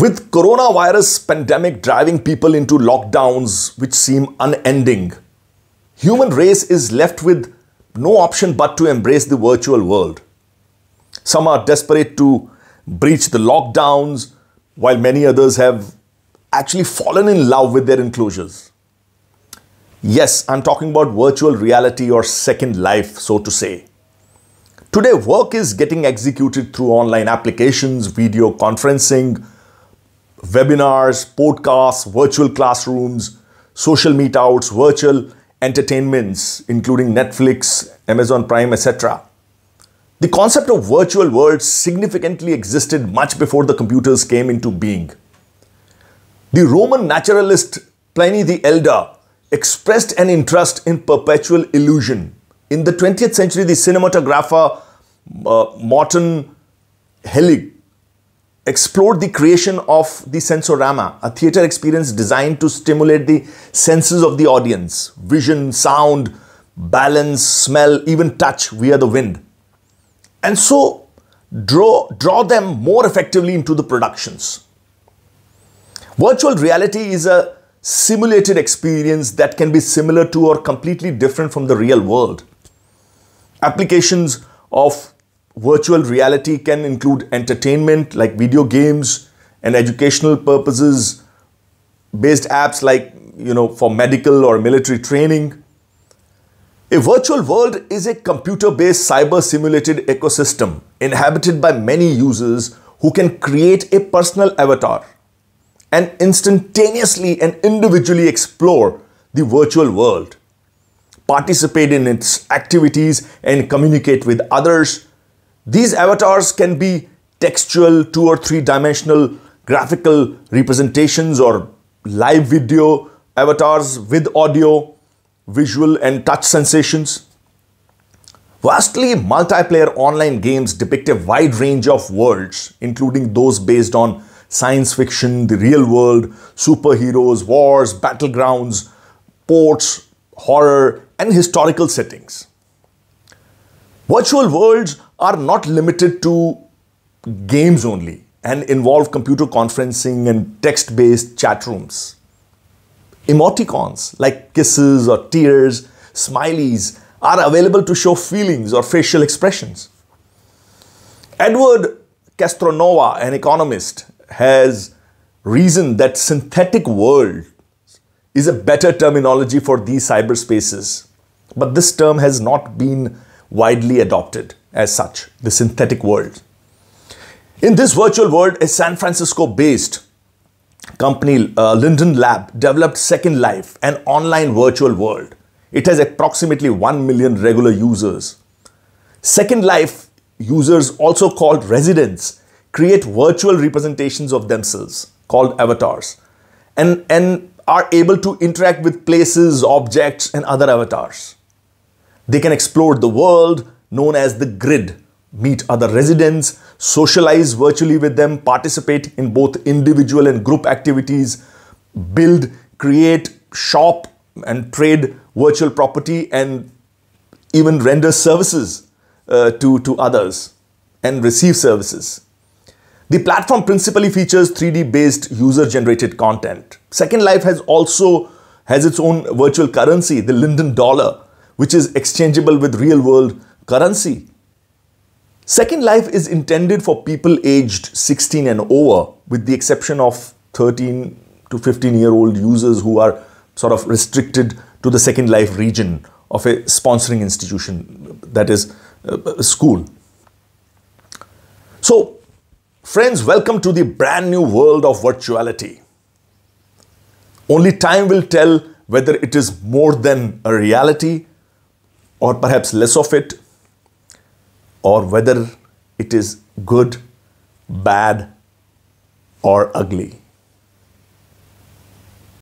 With coronavirus pandemic driving people into lockdowns which seem unending, human race is left with no option but to embrace the virtual world. Some are desperate to breach the lockdowns, while many others have actually fallen in love with their enclosures. Yes, I'm talking about virtual reality or second life, so to say. Today, work is getting executed through online applications, video conferencing, webinars, podcasts, virtual classrooms, social meetouts, virtual entertainments, including Netflix, Amazon Prime, etc. The concept of virtual worlds significantly existed much before the computers came into being. The Roman naturalist Pliny the Elder expressed an interest in perpetual illusion. In the 20th century, the cinematographer uh, Morton Helig explored the creation of the sensorama, a theater experience designed to stimulate the senses of the audience vision, sound, balance, smell, even touch via the wind. And so draw, draw them more effectively into the productions. Virtual reality is a simulated experience that can be similar to or completely different from the real world. Applications of virtual reality can include entertainment like video games and educational purposes based apps like you know for medical or military training a virtual world is a computer-based cyber simulated ecosystem inhabited by many users who can create a personal avatar and instantaneously and individually explore the virtual world participate in its activities and communicate with others these avatars can be textual, two or three dimensional graphical representations or live video avatars with audio, visual and touch sensations. Vastly, multiplayer online games depict a wide range of worlds, including those based on science fiction, the real world, superheroes, wars, battlegrounds, ports, horror, and historical settings. Virtual worlds are not limited to games only and involve computer conferencing and text based chat rooms. Emoticons like kisses or tears, smileys are available to show feelings or facial expressions. Edward Castronova, an economist, has reasoned that synthetic world is a better terminology for these cyberspaces. But this term has not been widely adopted as such, the synthetic world. In this virtual world, a San Francisco based company, uh, Linden Lab, developed Second Life, an online virtual world. It has approximately 1 million regular users. Second Life users, also called residents, create virtual representations of themselves called avatars and, and are able to interact with places, objects, and other avatars. They can explore the world known as the grid, meet other residents, socialize virtually with them, participate in both individual and group activities, build, create, shop, and trade virtual property, and even render services uh, to, to others and receive services. The platform principally features 3D based user generated content. Second Life has also has its own virtual currency, the Linden dollar, which is exchangeable with real world currency. Second Life is intended for people aged 16 and over, with the exception of 13 to 15 year old users who are sort of restricted to the Second Life region of a sponsoring institution, that is, uh, a school. So, friends, welcome to the brand new world of virtuality. Only time will tell whether it is more than a reality or perhaps less of it, or whether it is good, bad, or ugly.